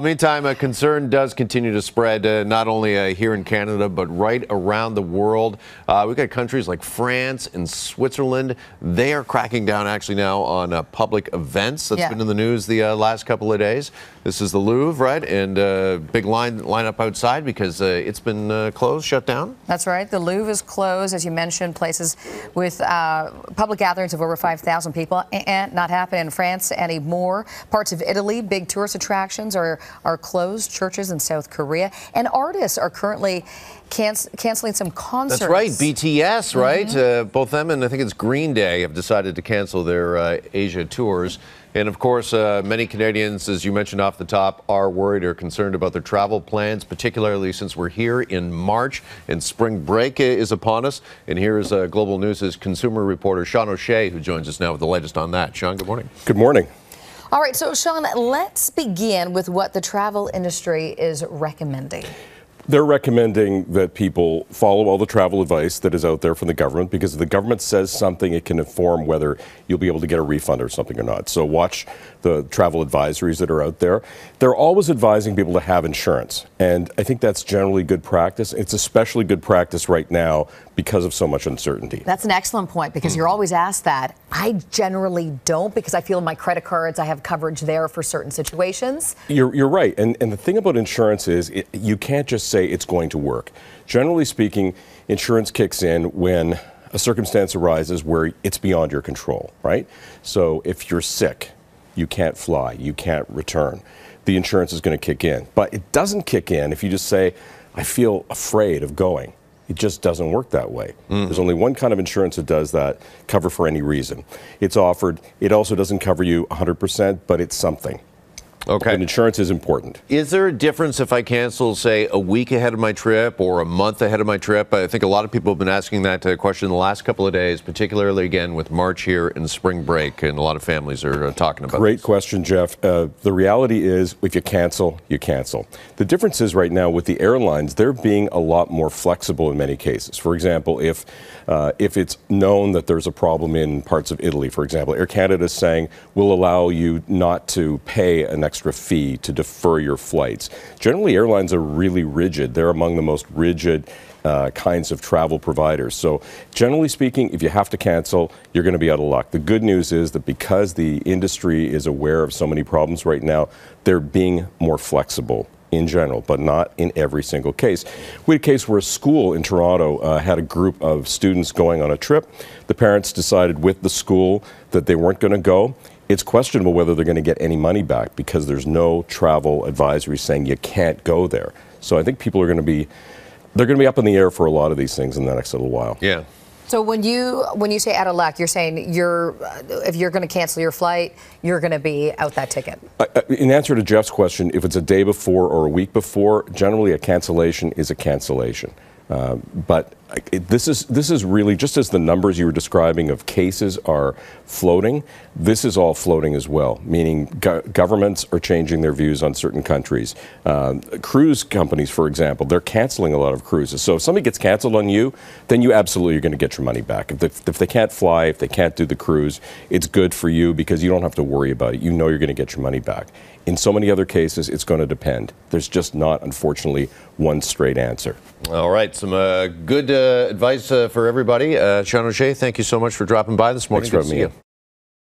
meantime, a concern does continue to spread, uh, not only uh, here in Canada, but right around the world. Uh, we've got countries like France and Switzerland. They are cracking down actually now on uh, public events. That's yeah. been in the news the uh, last couple of days. This is the Louvre, right? And uh, big line lineup up outside because it's been closed, shut down. That's right. The Louvre is closed, as you mentioned. Places with public gatherings of over 5,000 people, and not happening in France anymore. Parts of Italy, big tourist attractions are are closed, churches in South Korea, and artists are currently canc- canceling some concerts. That's right, BTS, mm-hmm. right? Mm-hmm. Uh, both them and I think it's Green Day have decided to cancel their uh, Asia tours. And of course, uh, many Canadians, as you mentioned off the top, are worried or concerned about their travel plans, particularly since we're here in March and spring break is upon us. And here is uh, Global News' consumer reporter Sean O'Shea, who joins us now with the latest on that. Sean, good morning. Good morning. All right, so Sean, let's begin with what the travel industry is recommending. They're recommending that people follow all the travel advice that is out there from the government because if the government says something, it can inform whether you'll be able to get a refund or something or not. So watch the travel advisories that are out there. They're always advising people to have insurance. And I think that's generally good practice. It's especially good practice right now because of so much uncertainty. That's an excellent point because mm. you're always asked that. I generally don't because I feel my credit cards, I have coverage there for certain situations. You're, you're right. And, and the thing about insurance is it, you can't just say it's going to work. Generally speaking, insurance kicks in when a circumstance arises where it's beyond your control, right? So if you're sick, you can't fly, you can't return, the insurance is going to kick in. But it doesn't kick in if you just say, I feel afraid of going. It just doesn't work that way. Mm. There's only one kind of insurance that does that cover for any reason. It's offered, it also doesn't cover you 100%, but it's something. Okay. And insurance is important. Is there a difference if I cancel, say, a week ahead of my trip or a month ahead of my trip? I think a lot of people have been asking that uh, question the last couple of days, particularly again with March here and spring break, and a lot of families are uh, talking about. Great this. question, Jeff. Uh, the reality is, if you cancel, you cancel. The difference is right now with the airlines, they're being a lot more flexible in many cases. For example, if uh, if it's known that there's a problem in parts of Italy, for example, Air Canada is saying we'll allow you not to pay an extra fee to defer your flights. Generally, airlines are really rigid. They're among the most rigid uh, kinds of travel providers. So, generally speaking, if you have to cancel, you're going to be out of luck. The good news is that because the industry is aware of so many problems right now, they're being more flexible in general, but not in every single case. We had a case where a school in Toronto uh, had a group of students going on a trip. The parents decided with the school that they weren't going to go it's questionable whether they're going to get any money back because there's no travel advisory saying you can't go there. So I think people are going to be they're going to be up in the air for a lot of these things in the next little while. Yeah. So when you when you say out of luck, you're saying you're if you're going to cancel your flight, you're going to be out that ticket. in answer to Jeff's question, if it's a day before or a week before, generally a cancellation is a cancellation. Uh, but this is this is really just as the numbers you were describing of cases are floating. This is all floating as well, meaning go governments are changing their views on certain countries. Uh, cruise companies, for example, they're canceling a lot of cruises. So if somebody gets canceled on you, then you absolutely are going to get your money back. If they, if they can't fly, if they can't do the cruise, it's good for you because you don't have to worry about it. You know you're going to get your money back. In so many other cases, it's going to depend. There's just not, unfortunately, one straight answer. All right. Some uh, good uh, advice uh, for everybody. Uh, Sean O'Shea, thank you so much for dropping by this morning. Thanks for having me.